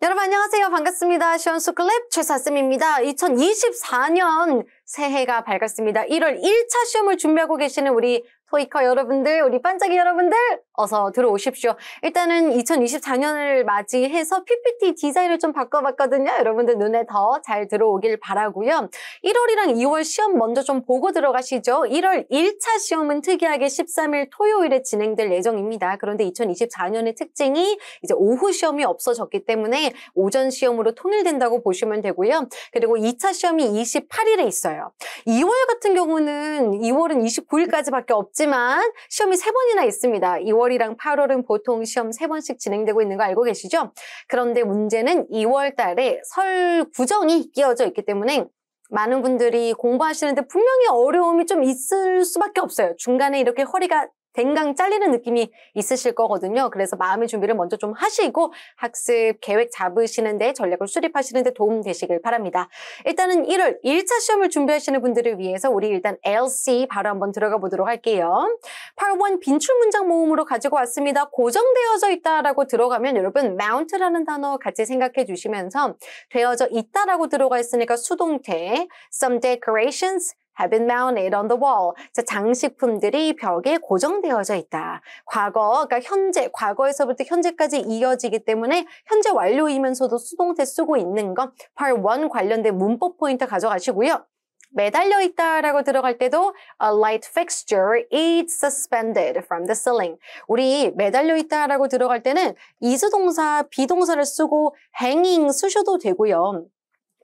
여러분 안녕하세요. 반갑습니다. 시원스 클랩 최사쌤입니다. 2024년 새해가 밝았습니다. 1월 1차 시험을 준비하고 계시는 우리 토이커 여러분들, 우리 반짝이 여러분들 어서 들어오십시오. 일단은 2024년을 맞이해서 PPT 디자인을 좀 바꿔봤거든요. 여러분들 눈에 더 잘 들어오길 바라고요. 1월이랑 2월 시험 먼저 좀 보고 들어가시죠. 1월 1차 시험은 특이하게 13일 토요일에 진행될 예정입니다. 그런데 2024년의 특징이 이제 오후 시험이 없어졌기 때문에 오전 시험으로 통일된다고 보시면 되고요. 그리고 2차 시험이 28일에 있어요. 2월 같은 경우는 2월은 29일까지밖에 없지만 시험이 3번이나 있습니다. 2월 6월이랑 8월은 보통 시험 3번씩 진행되고 있는 거 알고 계시죠? 그런데 문제는 2월 달에 설 구정이 끼어져 있기 때문에 많은 분들이 공부하시는데 분명히 어려움이 좀 있을 수밖에 없어요. 중간에 이렇게 허리가 댕강 잘리는 느낌이 있으실 거거든요. 그래서 마음의 준비를 먼저 좀 하시고 학습 계획 잡으시는 데 전략을 수립하시는 데 도움 되시길 바랍니다. 일단은 1월 1차 시험을 준비하시는 분들을 위해서 우리 일단 LC 바로 한번 들어가 보도록 할게요. 8번 빈출 문장 모음으로 가지고 왔습니다. 고정되어져 있다라고 들어가면 여러분 mount라는 단어 같이 생각해 주시면서 되어져 있다라고 들어가 있으니까 수동태 some decorations have been mounted on the wall. 자, 장식품들이 벽에 고정되어져 있다. 과거, 그러니까 현재, 과거에서부터 현재까지 이어지기 때문에 현재 완료이면서도 수동태 쓰고 있는 건 part 1 관련된 문법 포인트 가져가시고요. 매달려 있다라고 들어갈 때도 a light fixture is suspended from the ceiling. 우리 매달려 있다라고 들어갈 때는 이수동사, 비동사를 쓰고 hanging 쓰셔도 되고요.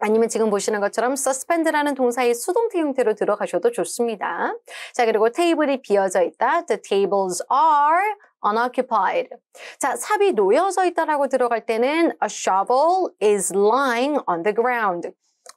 아니면 지금 보시는 것처럼 suspend라는 동사의 수동태 형태로 들어가셔도 좋습니다. 자, 그리고 테이블이 비어져 있다. The tables are unoccupied. 자, 삽이 놓여져 있다라고 들어갈 때는 a shovel is lying on the ground.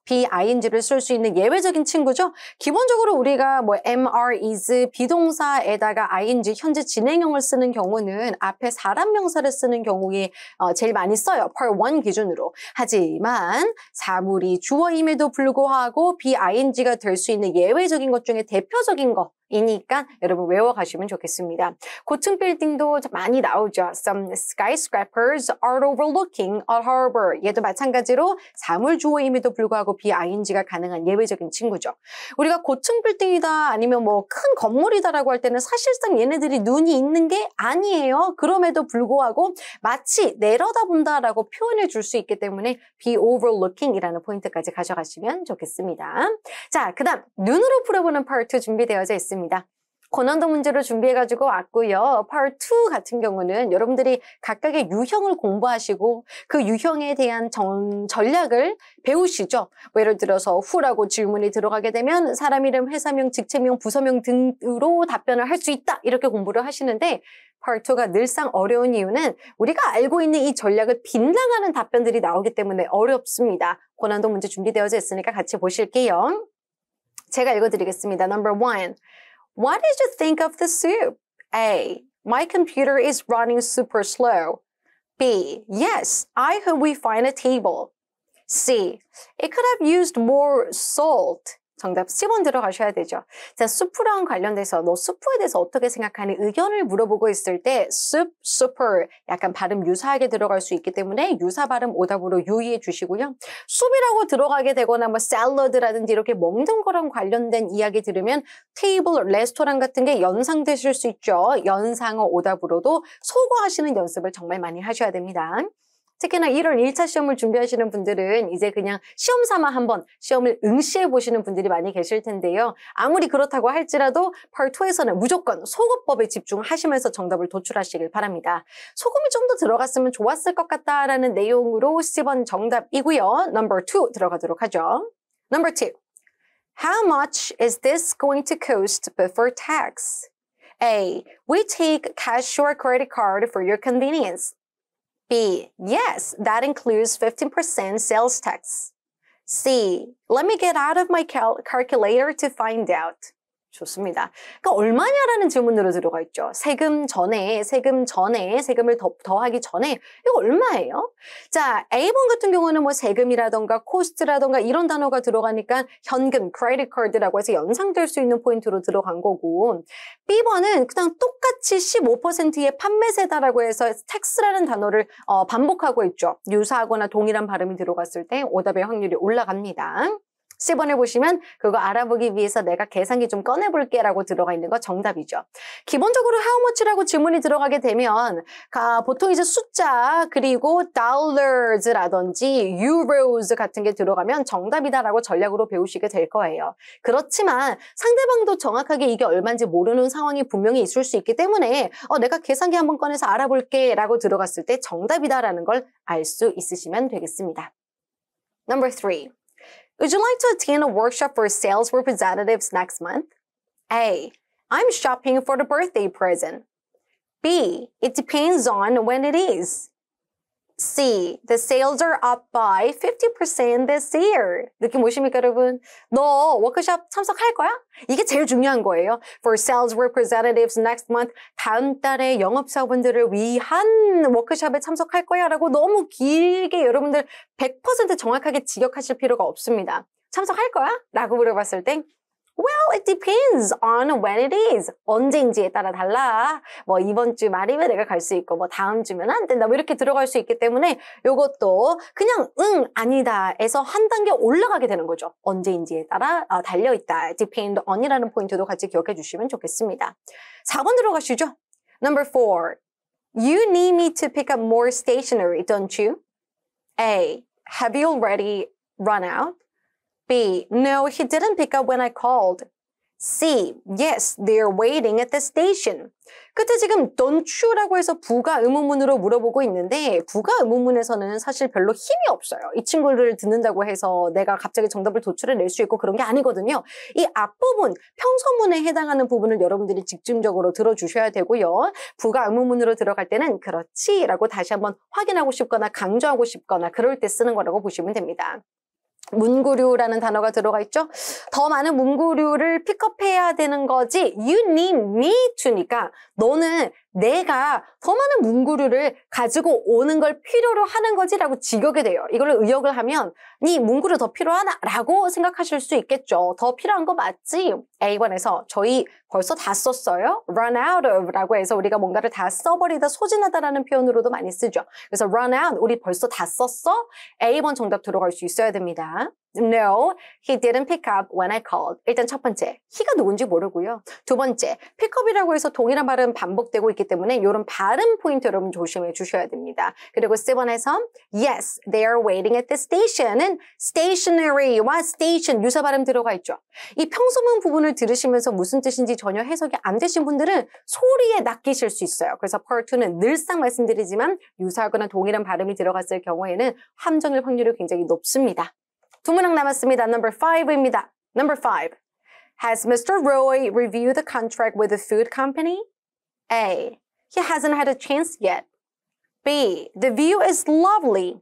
BING를 쓸 수 있는 예외적인 친구죠. 기본적으로 우리가 뭐 MR is 비동사에다가 ING 현재 진행형을 쓰는 경우는 앞에 사람 명사를 쓰는 경우에 어, 제일 많이 써요. Part 1 기준으로. 하지만 사물이 주어임에도 불구하고 BING가 될 수 있는 예외적인 것 중에 대표적인 것 이니까 여러분 외워가시면 좋겠습니다. 고층 빌딩도 많이 나오죠. Some skyscrapers are overlooking a harbor. 얘도 마찬가지로 사물 주어임에도 불구하고 BING가 가능한 예외적인 친구죠. 우리가 고층 빌딩이다 아니면 뭐 큰 건물이다라고 할 때는 사실상 얘네들이 눈이 있는 게 아니에요. 그럼에도 불구하고 마치 내려다본다라고 표현해 줄 수 있기 때문에 be overlooking이라는 포인트까지 가져가시면 좋겠습니다. 자, 그 다음 눈으로 풀어보는 파트 준비되어져 있습니다. 있습니다. 권한도 문제로 준비해가지고 왔고요. Part 2 같은 경우는 여러분들이 각각의 유형을 공부하시고 그 유형에 대한 전, 전략을 배우시죠. 뭐 예를 들어서 후라고 질문이 들어가게 되면 사람 이름, 회사명, 직책명, 부서명 등으로 답변을 할 수 있다 이렇게 공부를 하시는데 Part 2가 늘상 어려운 이유는 우리가 알고 있는 이 전략을 빗나가는 답변들이 나오기 때문에 어렵습니다. 권한도 문제 준비되어져 있으니까 같이 보실게요. 제가 읽어드리겠습니다. Number one. What did you think of the soup? A. My computer is running super slow. B. Yes, I hope we find a table. C. It could have used more salt. 정답 10번 들어가셔야 되죠. 자, 수프랑 관련돼서 너 수프에 대해서 어떻게 생각하니 의견을 물어보고 있을 때 숲, o u 약간 발음 유사하게 들어갈 수 있기 때문에 유사 발음 오답으로 유의해 주시고요. 숲이라고 들어가게 되거나 뭐 샐러드라든지 이렇게 먹는 거랑 관련된 이야기 들으면 테이블, 레스토랑 같은 게 연상되실 수 있죠. 연상어 오답으로도 소거하시는 연습을 정말 많이 하셔야 됩니다. 특히나 1월 1차 시험을 준비하시는 분들은 이제 그냥 시험 삼아 한번 시험을 응시해 보시는 분들이 많이 계실 텐데요. 아무리 그렇다고 할지라도 Part 2에서는 무조건 소급법에 집중하시면서 정답을 도출하시길 바랍니다. 소금이 좀 더 들어갔으면 좋았을 것 같다라는 내용으로 10번 정답이고요. Number 2 들어가도록 하죠. Number 2. How much is this going to cost before tax? A. We take cash or credit card for your convenience. B. Yes, that includes 15% sales tax. C. Let me get out of my cal calculator to find out. 좋습니다. 그러니까 얼마냐라는 질문으로 들어가 있죠. 세금 전에, 세금 전에, 세금을 더, 더하기 전에 이거 얼마예요? 자, A번 같은 경우는 뭐 세금이라던가 코스트라던가 이런 단어가 들어가니까 현금, credit card라고 해서 연상될 수 있는 포인트로 들어간 거고 B번은 그냥 똑같이 15%의 판매세다라고 해서 tax라는 단어를 어, 반복하고 있죠. 유사하거나 동일한 발음이 들어갔을 때 오답의 확률이 올라갑니다. 1 0번에 보시면 그거 알아보기 위해서 내가 계산기 좀 꺼내볼게 라고 들어가 있는 거 정답이죠. 기본적으로 how much라고 질문이 들어가게 되면 보통 이제 숫자 그리고 dollars라든지 euros 같은 게 들어가면 정답이다라고 전략으로 배우시게 될 거예요. 그렇지만 상대방도 정확하게 이게 얼마인지 모르는 상황이 분명히 있을 수 있기 때문에 어, 내가 계산기 한번 꺼내서 알아볼게 라고 들어갔을 때 정답이다라는 걸 알 수 있으시면 되겠습니다. Number three. Would you like to attend a workshop for sales representatives next month? A. I'm shopping for the birthday present. B. It depends on when it is. C. The sales are up by 50% this year. 느낌 오십니까, 여러분? 너 워크숍 참석할 거야? 이게 제일 중요한 거예요. For sales representatives next month, 다음 달에 영업사원들을 위한 워크숍에 참석할 거야 라고 너무 길게 여러분들 100% 정확하게 직역하실 필요가 없습니다. 참석할 거야? 라고 물어봤을 땐 Well, it depends on when it is. 언제인지에 따라 달라. 뭐 이번 주 말이면 내가 갈 수 있고 뭐 다음 주면 안 된다. 뭐 이렇게 들어갈 수 있기 때문에 이것도 그냥 응, 아니다에서 한 단계 올라가게 되는 거죠. 언제인지에 따라 어, 달려있다. depend on이라는 포인트도 같이 기억해 주시면 좋겠습니다. 4번 들어가시죠. Number four. You need me to pick up more stationery, don't you? A. Have you already run out? B. No, he didn't pick up when I called. C. Yes, they're waiting at the station. 끝에 지금 don't you라고 해서 부가 의문문으로 물어보고 있는데 부가 의문문에서는 사실 별로 힘이 없어요. 이 친구를 듣는다고 해서 내가 갑자기 정답을 도출해 낼 수 있고 그런 게 아니거든요. 이 앞부분, 평소문에 해당하는 부분을 여러분들이 집중적으로 들어주셔야 되고요. 부가 의문문으로 들어갈 때는 그렇지 라고 다시 한번 확인하고 싶거나 강조하고 싶거나 그럴 때 쓰는 거라고 보시면 됩니다. 문구류라는 단어가 들어가 있죠. 더 많은 문구류를 픽업해야 되는 거지. You need me to니까 너는 내가 더 많은 문구류를 가지고 오는 걸 필요로 하는 거지라고 직역이 돼요. 이걸 의역을 하면 네 문구류 더 필요하나라고 생각하실 수 있겠죠. 더 필요한 거 맞지? A번에서 저희 벌써 다 썼어요. run out of라고 해서 우리가 뭔가를 다 써버리다 소진하다라는 표현으로도 많이 쓰죠. 그래서 run out 우리 벌써 다 썼어? A번 정답 들어갈 수 있어야 됩니다. No, he didn't pick up when I called. 일단 첫 번째, he가 누군지 모르고요. 두 번째, pickup이라고 해서 동일한 발음 반복되고 있기 때문에 이런 발음 포인트 여러분 조심해 주셔야 됩니다. 그리고 세번에서 yes, they are waiting at the station은 stationary와 station 유사 발음 들어가 있죠. 이 평소문 부분을 들으시면서 무슨 뜻인지 전혀 해석이 안 되신 분들은 소리에 낚이실 수 있어요. 그래서 part 2는 늘상 말씀드리지만 유사하거나 동일한 발음이 들어갔을 경우에는 함정일 확률이 굉장히 높습니다. 두 문항 남았습니다. Number 5입니다. Number 5. Has Mr. Roy reviewed the contract with the food company? A. He hasn't had a chance yet. B. The view is lovely.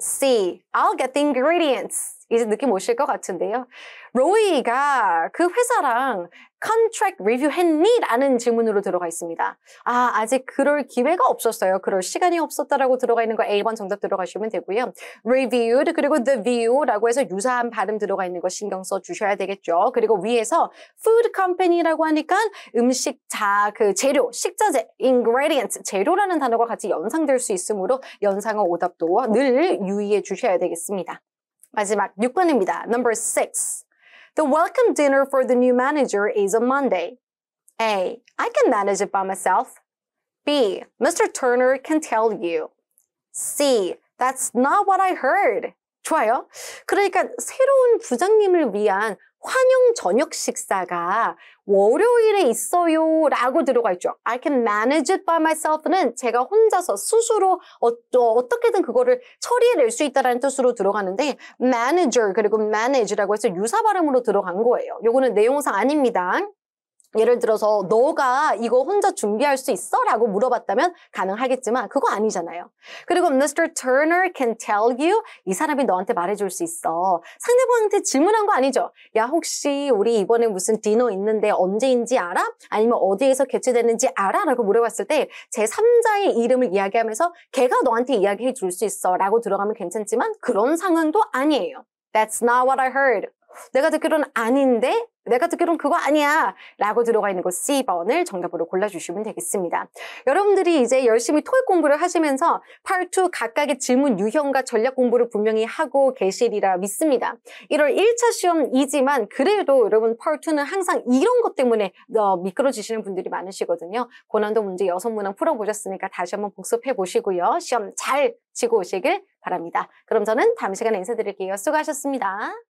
C. I'll get the ingredients. 이제 느낌 오실 것 같은데요. 로이가 그 회사랑 컨트랙 리뷰했니? 라는 질문으로 들어가 있습니다. 아, 아직 그럴 기회가 없었어요. 그럴 시간이 없었다라고 들어가 있는 거 A번 정답 들어가시면 되고요. reviewed 그리고 the view라고 해서 유사한 발음 들어가 있는 거 신경 써 주셔야 되겠죠. 그리고 위에서 food company라고 하니까 음식 자, 그 재료, 식자재, ingredients, 재료라는 단어가 같이 연상될 수 있으므로 연상어 오답도 늘 유의해 주셔야 되겠습니다. 마지막 6번입니다. number 6. The welcome dinner for the new manager is on Monday. A. I can manage it by myself. B. Mr. Turner can tell you. C. That's not what I heard. 좋아요. 그러니까 새로운 부장님을 위한 환영 저녁 식사가 월요일에 있어요 라고 들어가 있죠. I can manage it by myself는 제가 혼자서 스스로 어, 떻게든 그거를 처리해낼 수 있다는 뜻으로 들어가는데 manager 그리고 manage라고 해서 유사 발음으로 들어간 거예요. 요거는 내용상 아닙니다. 예를 들어서 너가 이거 혼자 준비할 수 있어? 라고 물어봤다면 가능하겠지만 그거 아니잖아요. 그리고 Mr. Turner can tell you 이 사람이 너한테 말해줄 수 있어. 상대방한테 질문한 거 아니죠. 야 혹시 우리 이번에 무슨 디너 있는데 언제인지 알아? 아니면 어디에서 개최되는지 알아? 라고 물어봤을 때 제3자의 이름을 이야기하면서 걔가 너한테 이야기해 줄수 있어 라고 들어가면 괜찮지만 그런 상황도 아니에요. That's not what I heard. 내가 듣기로는 아닌데 내가 듣기로는 그거 아니야 라고 들어가 있는 거 C번을 정답으로 골라주시면 되겠습니다. 여러분들이 이제 열심히 토익 공부를 하시면서 Part 2 각각의 질문 유형과 전략 공부를 분명히 하고 계시리라 믿습니다. 1월 1차 시험이지만 그래도 여러분 Part 2는 항상 이런 것 때문에 어, 미끄러지시는 분들이 많으시거든요. 고난도 문제 여섯 문항 풀어보셨으니까 다시 한번 복습해 보시고요. 시험 잘 치고 오시길 바랍니다. 그럼 저는 다음 시간에 인사드릴게요. 수고하셨습니다.